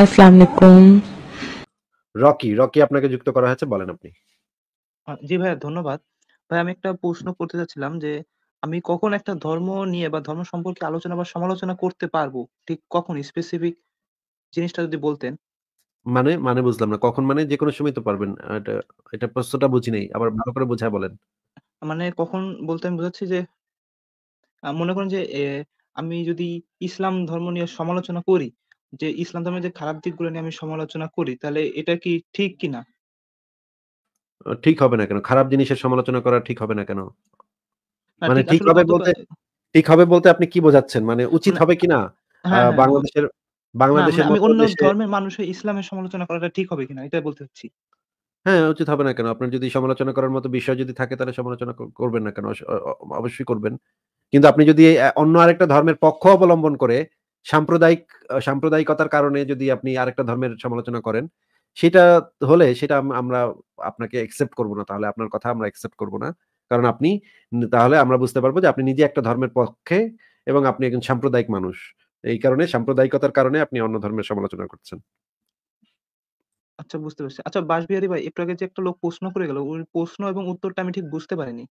আসসালামু Rocky Rocky আপনাকে যুক্ত করা হয়েছে বলেন আপনি জি ভাইয়া ধন্যবাদ ভাই আমি একটা প্রশ্ন করতে চাচ্ছিলাম যে আমি কখন একটা ধর্ম নিয়ে বা ধর্ম সম্পর্কে আলোচনা বা সমালোচনা করতে পারবো ঠিক কখন স্পেসিফিক জিনিসটা যদি বলতেন মানে মানে বুঝলাম না কখন মানে যে কোনো সময় তো পারবেন এটা এটা প্রশ্নটা বুঝি নাই আবার ভালো করে বোঝায় বলেন মানে কখন বলতে আমি বোঝাচ্ছি যে মনে করেন যে এ, আমি যদি ইসলাম ধর্ম নিয়ে সমালোচনা করি যে ইসলাম ধর্মের যে খারাপ দিকগুলো নিয়ে আমি সমালোচনা করি তাহলে এটা কি ঠিক কিনা ঠিক হবে না কেন খারাপ জিনিসের সমালোচনা করা ঠিক হবে না কেন মানে ঠিক হবে বলতে ঠিক হবে বলতে আপনি কি বোঝাচ্ছেন মানে উচিত হবে কিনা হ্যাঁ, হ্যাঁ, হ্যাঁ। বাংলাদেশের বাংলাদেশের মানে আমি অন্য ধর্মের মানুষের ইসলামের সমালোচনা করাটা ঠিক হবে কিনা এটা বলতে হচ্ছি হ্যাঁ উচিত হবে না কেন আপনার যদি সমালোচনা করার মতো বিষয় যদি থাকে তাহলে সমালোচনা করবেন না কেন অবশ্যই করবেন কিন্তু আপনি যদি অন্য আরেকটা ধর্মের পক্ষ অবলম্বন করে সাম্প্রদায়িক সাম্প্রদায়িকতার কারণে যদি আপনি আরেকটা ধর্মের সমালোচনা করেন সেটা হলে সেটা আমরা আপনাকে অ্যাকসেপ্ট করব না তাহলে আপনার কথা আমরা অ্যাকসেপ্ট করব না কারণ আপনি তাহলে আমরা বুঝতে পারবো যে আপনি নিজে একটা ধর্মের পক্ষে এবং আপনি একজন সাম্প্রদায়িক মানুষ এই কারণে সাম্প্রদায়িকতার কারণে আপনি অন্য ধর্মের সমালোচনা করছেন আচ্ছা বুঝতে পারছি আচ্ছা বাসবিহারী ভাই এর আগে যে একটা লোক প্রশ্ন করে গেল ওই প্রশ্ন এবং উত্তরটা আমি ঠিক বুঝতে পারিনি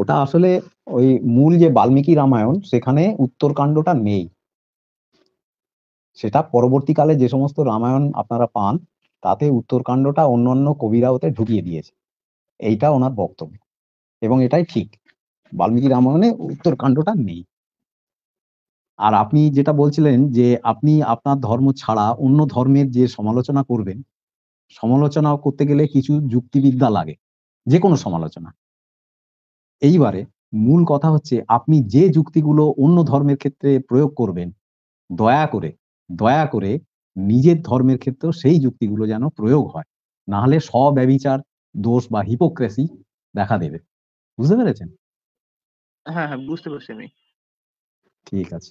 ওটা আসলে ওই মূল যে বাল্মীকি রামায়ণ সেখানে উত্তরকাণ্ডটা নেই সেটা পরবর্তীকালে যে সমস্ত রামায়ণ আপনারা পান তাতে উত্তরকাণ্ডটা অন্যান্য কবিরা ওতে ঢুকিয়ে দিয়েছে এইটা ওনার বক্তব্য এবং এটাই ঠিক বাল্মীকি রামায়ণে উত্তরকাণ্ডটা নেই আর আপনি যেটা বলছিলেন যে আপনি আপনার ধর্ম ছাড়া অন্য ধর্মের যে সমালোচনা করবেন সমালোচনা করতে গেলে কিছু যুক্তিবিদ্যা লাগে যে কোনো সমালোচনা এইবারে মূল কথা হচ্ছে আপনি যে যুক্তিগুলো অন্য ধর্মের ক্ষেত্রে প্রয়োগ করবেন দয়া করে দয়া করে নিজের ধর্মের ক্ষেত্রেও সেই যুক্তিগুলো যেন প্রয়োগ হয় নাহলে সব্যবিচার দোষ বা হিপোক্রেসি দেখা দেবে বুঝতে পেরেছেন হ্যাঁ হ্যাঁ বুঝতে পারছি আমি ঠিক আছে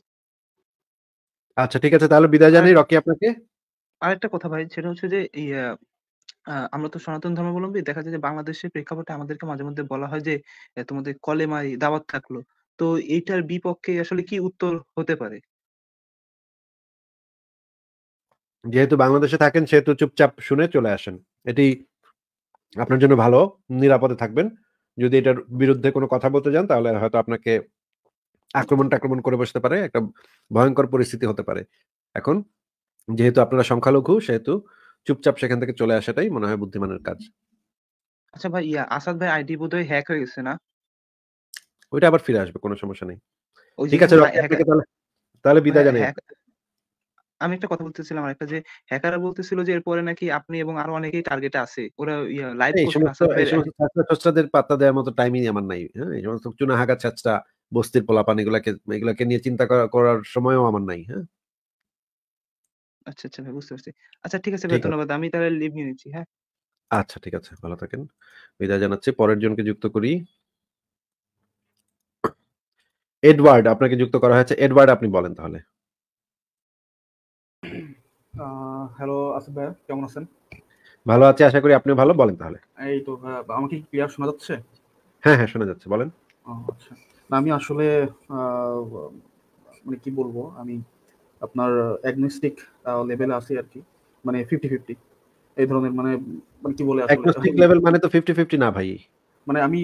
আচ্ছা ঠিক আছে তাহলে বিদায় জানাই রকি আপনাকে আরেকটা কথা ভাই সেটা হচ্ছে যে আমরা তো সনাতন ধর্মাবলম্বী। দেখা যায় যে বাংলাদেশের প্রেক্ষাপটে আমাদেরকে মাঝে মধ্যে বলা হয় যে, এ তোমাদের কলেমায় দাওয়াত থাকলো। তো এইটার বিপক্ষে আসলে কি উত্তর হতে পারে? যেহেতু বাংলাদেশে থাকেন সেহেতু চুপচাপ শুনে চলে আসেন। এটি আপনার জন্য ভালো। নিরাপদে থাকবেন। যদি এটার বিরুদ্ধে কোনো কথা বলতে যান তাহলে হয়তো আপনাকে আক্রমণ-টাক্রমণ করে বসতে পারে। একটা ভয়ঙ্কর পরিস্থিতি হতে পারে। এখন যেহেতু আপনারা সংখ্যালঘু সেহেতু চুপচাপ সেখান থেকে চলে আসাটাই মনে হয় বুদ্ধিমানের কাজ আচ্ছা ভাই ইয়া আসাদ ভাই আইডি বোধ হয় হ্যাক হয়ে গেছে না ওইটা আবার ফিরে আসবে কোনো সমস্যা নেই ঠিক আছে তাহলে তাহলে মানে বিদায় জানাই আমি একটা কথা বলতেছিলাম আরেকটা যে হ্যাকাররা বলতেছিল যে এরপরে নাকি আপনি এবং আরো অনেকেই টার্গেটে আছে ওরা লাইভ করছে ছাত্রছাত্রীদের পাত্তা দেওয়ার মতো টাইমই আমার নাই হ্যাঁ এই সমস্ত চুনা হাগা ছাত্রা বস্তির পোলাপান এগুলাকে এগুলাকে নিয়ে চিন্তা করার সময়ও আমার নাই হ্যাঁ আচ্ছা, আচ্ছা ভাই বুঝতে পারছি। আচ্ছা ঠিক আছে ভাই ঠিক ধন্যবাদ। আমি তাহলে লিভ নিয়ে নিচ্ছি, হ্যাঁ? আচ্ছা ঠিক আছে। ভালো থাকেন। বিদায় জানাচ্ছি। পরের জনকে যুক্ত করি। এডওয়ার্ড আপনাকে যুক্ত করা হয়েছে। এডওয়ার্ড আপনি বলেন তাহলে। হ্যালো আসিফ ভাই কেমন আছেন? ভালো আছি। আশা করি আপনি ভালো। বলেন তাহলে। এই তো আমাকে কি ক্লিয়ার শোনা যাচ্ছে? হ্যাঁ, হ্যাঁ শোনা যাচ্ছে। বলেন। আচ্ছা। না আমি আসলে মানে কি বলবো আমি আপনার অ্যাগনস্টিক লেভেল আছে আর কি মানে ফিফটি ফিফটি এই ধরনের মানে মানে কি বলে অ্যাগনস্টিক লেভেল মানে তো ফিফটি ফিফটি না ভাই মানে আমি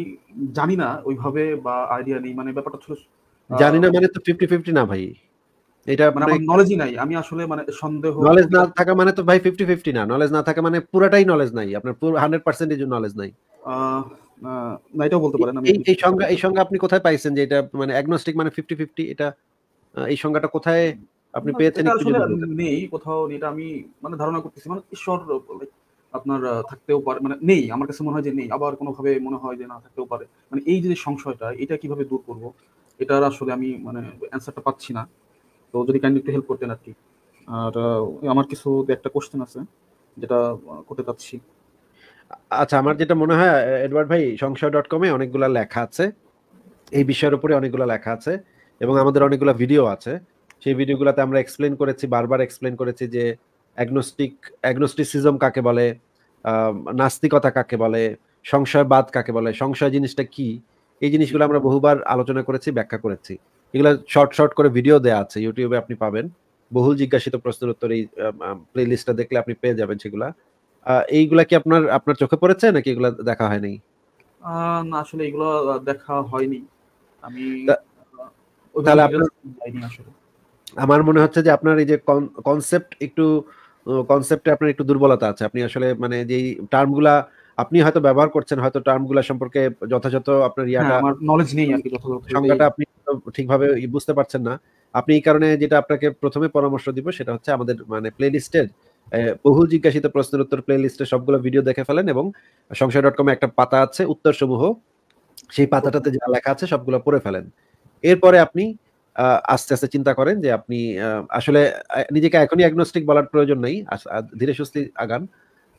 জানি না ওইভাবে বা আইডিয়া নেই মানে ব্যাপারটা ছিল জানি না মানে তো ফিফটি ফিফটি না ভাই এটা মানে আমার নলেজই নাই আমি আসলে মানে সন্দেহ নলেজ না থাকা মানে তো ভাই 50 50 না নলেজ না থাকা মানে পুরাটাই নলেজ নাই আপনার পুরো 100% নলেজ নাই না এটাও বলতে পারেন আমি এই সংজ্ঞা এই সংজ্ঞা আপনি কোথায় পাইছেন যে এটা মানে অ্যাগনস্টিক মানে 50 50 এটা এই সংজ্ঞাটা কোথায় আপনি পেয়েছেন নেই কোথাও এটা আমি মানে ধারণা করতেছি মানে ঈশ্বর আপনার থাকতেও পারে মানে নেই আমার কাছে মনে হয় যে নেই আবার কোনোভাবে মনে হয় যে না থাকতেও পারে মানে এই যে সংশয়টা এটা কিভাবে দূর করব এটার আসলে আমি মানে অ্যান্সারটা পাচ্ছি না তো যদি কাইন্ডলি একটু হেল্প করতেন আর কি আর আমার কিছু একটা কোশ্চেন আছে যেটা করতে চাচ্ছি আচ্ছা আমার যেটা মনে হয় এডওয়ার্ড ভাই সংশয় ডট কমে অনেকগুলো লেখা আছে এই বিষয়ের উপরে অনেকগুলো লেখা আছে এবং আমাদের অনেকগুলো ভিডিও আছে সেই ভিডিওগুলোতে আমরা এক্সপ্লেন করেছি বারবার এক্সপ্লেন করেছি যে অ্যাগনোস্টিক অ্যাগনোস্টিসিজম কাকে বলে নাস্তিকতা কাকে বলে সংশয়বাদ কাকে বলে সংশয় জিনিসটা কি এই জিনিসগুলো আমরা বহুবার আলোচনা করেছি ব্যাখ্যা করেছি এগুলো শর্ট শর্ট করে ভিডিও দেওয়া আছে ইউটিউবে আপনি পাবেন বহুল জিজ্ঞাসিত প্রশ্নের উত্তর এই প্লে লিস্টটা দেখলে আপনি পেয়ে যাবেন সেগুলা এইগুলা কি আপনার আপনার চোখে পড়েছে নাকি এগুলা দেখা হয়নি না আসলে এগুলো দেখা হয়নি আমি তাহলে আপনার আমার মনে হচ্ছে যে আপনার এই যে কনসেপ্ট একটু কনসেপ্টে আপনার একটু দুর্বলতা আছে আপনি আসলে মানে যেই টার্মগুলা আপনি হয়তো ব্যবহার করছেন হয়তো টার্মগুলা সম্পর্কে যথাযথ আপনার হ্যাঁ, ইয়াটা আমার নলেজ নেই আর কি যথাযথ সংজ্ঞাটা আপনি ঠিকভাবে বুঝতে পারছেন না আপনি এই কারণে যেটা আপনাকে প্রথমে পরামর্শ দিব সেটা হচ্ছে আমাদের মানে প্লেলিস্টের বহুল জিজ্ঞাসিত প্রশ্নের উত্তর প্লেলিস্টে সবগুলো ভিডিও দেখে ফেলেন এবং সংশয় ডট কমে একটা পাতা আছে উত্তর সমূহ সেই পাতাটাতে যা লেখা আছে সবগুলো পড়ে ফেলেন এরপরে আপনি আস্তে আস্তে চিন্তা করেন যে আপনি আসলে নিজেকে এখনই অ্যাগনোস্টিক বলার প্রয়োজন নেই ধীরে সুস্থে আগান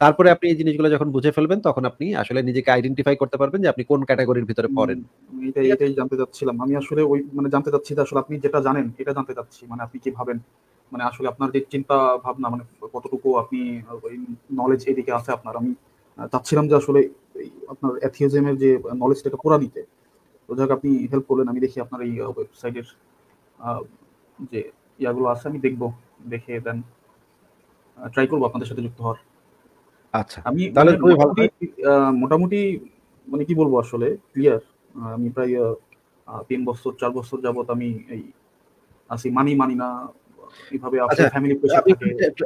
তারপরে আপনি এই জিনিসগুলো যখন বুঝে ফেলবেন তখন আপনি আসলে নিজেকে আইডেন্টিফাই করতে পারবেন যে আপনি কোন ক্যাটাগরির ভিতরে পড়েন এটাই এটাই জানতে চাচ্ছিলাম আমি আসলে ওই মানে জানতে চাচ্ছি আসলে আপনি যেটা জানেন এটা জানতে চাচ্ছি মানে আপনি কি ভাবেন মানে আসলে আপনার যে চিন্তা ভাবনা মানে কতটুকু আপনি ওই নলেজ এদিকে আছে আপনার আমি চাচ্ছিলাম যে আসলে আপনার অ্যাথিওজমের যে নলেজটা পুরা নিতে তো যাক আপনি হেল্প করলেন আমি দেখি আপনার এই ওয়েবসাইটের যে ইয়াগুলো আছে আমি দেখে দেন ট্রাই করবো আপনাদের সাথে যুক্ত হওয়ার আচ্ছা আমি তাহলে মোটামুটি মানে কি বলবো আসলে ক্লিয়ার আমি প্রায় তিন বছর চার বছর যাবত আমি এই আসি মানি মানি না আচ্ছা,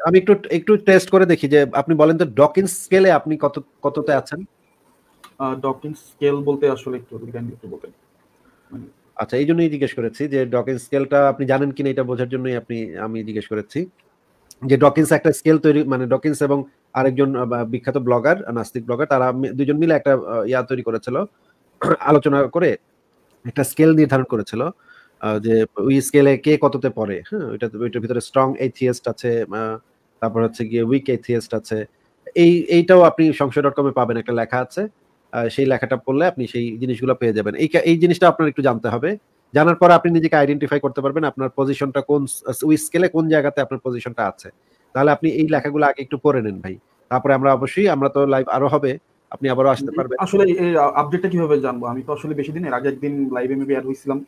আমি একটু একটু টেস্ট করে দেখি যে আপনি বলেন তো ডকিন স্কেলে আপনি কত কততে আছেন ডকিন স্কেল বলতে আসলে একটু একটু মানে আচ্ছা এই জন্যই জিজ্ঞেস করেছি যে ডকিন স্কেলটা আপনি জানেন কিনা এটা বোঝার জন্যই আপনি আমি জিজ্ঞেস করেছি যে ডকিন্স একটা স্কেল তৈরি মানে ডকিন্স এবং আরেকজন বিখ্যাত ব্লগার নাস্তিক ব্লগার তারা দুজন মিলে একটা ইয়া তৈরি করেছিল আলোচনা করে একটা স্কেল নির্ধারণ করেছিল যে ওই স্কেলে কে কততে পড়ে হ্যাঁ ওইটা ওইটার ভিতরে স্ট্রং এথিয়েস্ট আছে তারপর হচ্ছে গিয়ে উইক এথিয়েস্ট আছে এই এইটাও আপনি সংশয় ডট কমে পাবেন একটা লেখা আছে সেই লেখাটা পড়লে আপনি সেই জিনিসগুলো পেয়ে যাবেন এই এই জিনিসটা আপনার একটু জানতে হবে জানার পর আপনি নিজেকে আইডেন্টিফাই করতে পারবেন আপনার পজিশনটা কোন উই স্কেলে কোন জায়গাতে আপনার পজিশনটা আছে তাহলে আপনি এই লেখাগুলো আগে একটু পড়ে নেন ভাই তারপরে আমরা অবশ্যই আমরা তো লাইভ আরো হবে আপনি আবারও আসতে পারবেন আসলে এই আপডেটটা কিভাবে জানবো আমি তো আসলে বেশি দিনের আগে একদিন লাইভে মেবি অ্যাড হয়েছিলাম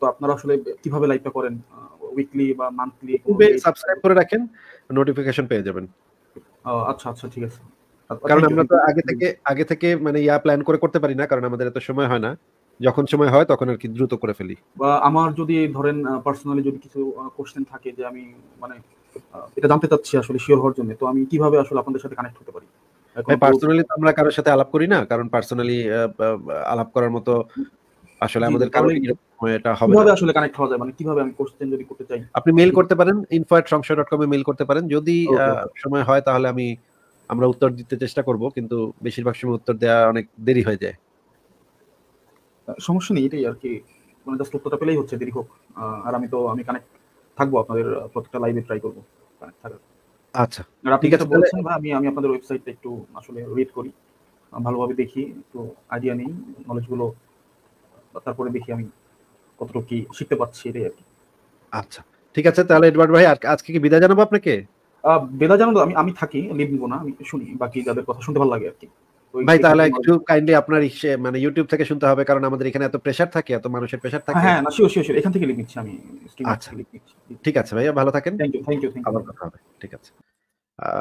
তো আপনারা আসলে কিভাবে লাইভটা করেন উইকলি বা মান্থলি সাবস্ক্রাইব করে রাখেন নোটিফিকেশন পেয়ে যাবেন আচ্ছা আচ্ছা ঠিক আছে কারণ আমরা তো আগে থেকে আগে থেকে মানে ইয়া প্ল্যান করে করতে পারি না কারণ আমাদের এত সময় হয় না যখন সময় হয় তখন আর কি দ্রুত করে ফেলি বা আমার যদি ধরেন পার্সোনালি যদি কিছু কোশ্চেন থাকে যে আমি মানে এটা জানতে চাচ্ছি আসলে শিওর হওয়ার জন্য তো আমি কিভাবে আসলে আপনাদের সাথে কানেক্ট হতে পারি পার্সোনালি তো আমরা কারোর সাথে আলাপ করি না কারণ পার্সোনালি আলাপ করার মতো আসলে আমাদের কারণে এটা হবে কিভাবে আসলে কানেক্ট হওয়া যায় মানে কিভাবে আমি কোশ্চেন যদি করতে চাই আপনি মেইল করতে পারেন info@samsha.com এ মেইল করতে পারেন যদি সময় হয় তাহলে আমি আমরা উত্তর দিতে চেষ্টা করব কিন্তু বেশিরভাগ সময় উত্তর দেওয়া অনেক দেরি হয়ে যায় সমস্যা নেই এটাই আর কি মানে জাস্ট উত্তরটা পেলেই হচ্ছে দেরি হোক আর আমি তো আমি কানেক্ট থাকবো আপনাদের প্রত্যেকটা লাইভে ট্রাই করবো কানেক্ট থাকার আচ্ছা আর আপনি যেটা বলছেন ভাই আমি আমি আপনাদের ওয়েবসাইটটা একটু আসলে রিড করি ভালোভাবে দেখি একটু আইডিয়া নেই নলেজগুলো তারপরে দেখি আমি কতটুকু কি শিখতে পারছি এটাই আর কি আচ্ছা ঠিক আছে তাহলে এডওয়ার্ড ভাই আজকে কি বিদায় জানাবো আপনাকে বেদা জানো আমি আমি থাকি লিভ না আমি শুনি বাকি যাদের কথা শুনতে ভালো লাগে আর কি ভাই তাহলে একটু কাইন্ডলি আপনার মানে ইউটিউব থেকে শুনতে হবে কারণ আমাদের এখানে এত প্রেসার থাকে এত মানুষের প্রেসার থাকে হ্যাঁ না শিওর শিওর এখান থেকে লিখ নিচ্ছি আমি আচ্ছা ঠিক আছে ভাইয়া ভালো থাকেন থ্যাংক ইউ থ্যাংক ইউ আবার কথা হবে ঠিক আছে